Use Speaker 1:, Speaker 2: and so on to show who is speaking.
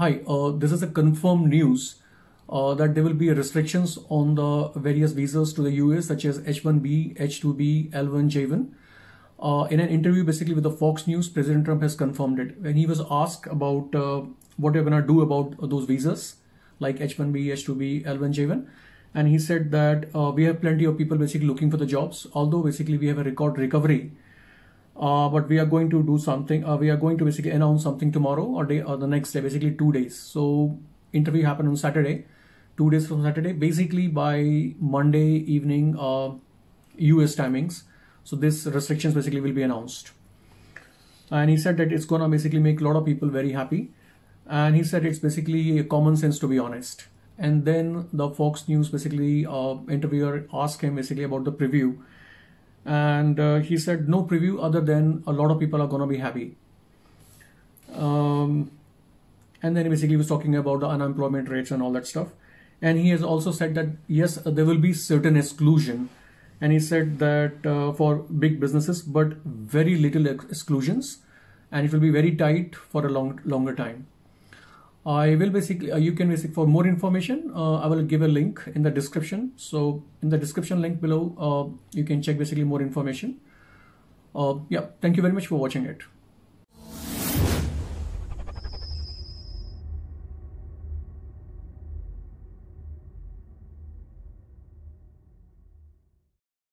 Speaker 1: Hi, uh, this is a confirmed news uh, that there will be restrictions on the various visas to the US, such as H1B, H2B, L1, J1. Uh, in an interview basically with the Fox News, President Trump has confirmed it. When he was asked about uh, what we're going to do about those visas, like H1B, H2B, L1, J1, and he said that uh, we have plenty of people basically looking for the jobs, although basically we have a record recovery uh, but we are going to do something uh, we are going to basically announce something tomorrow or day or the next day basically two days so interview happened on saturday two days from saturday basically by monday evening uh, us timings so this restrictions basically will be announced and he said that it's gonna basically make a lot of people very happy and he said it's basically common sense to be honest and then the fox news basically uh, interviewer asked him basically about the preview and uh, he said no preview other than a lot of people are gonna be happy um, and then basically he was talking about the unemployment rates and all that stuff and he has also said that yes uh, there will be certain exclusion and he said that uh, for big businesses but very little ex exclusions and it will be very tight for a long longer time I will basically, uh, you can basically, for more information, uh, I will give a link in the description. So in the description link below, uh, you can check basically more information. yeah, thank you very much for watching it.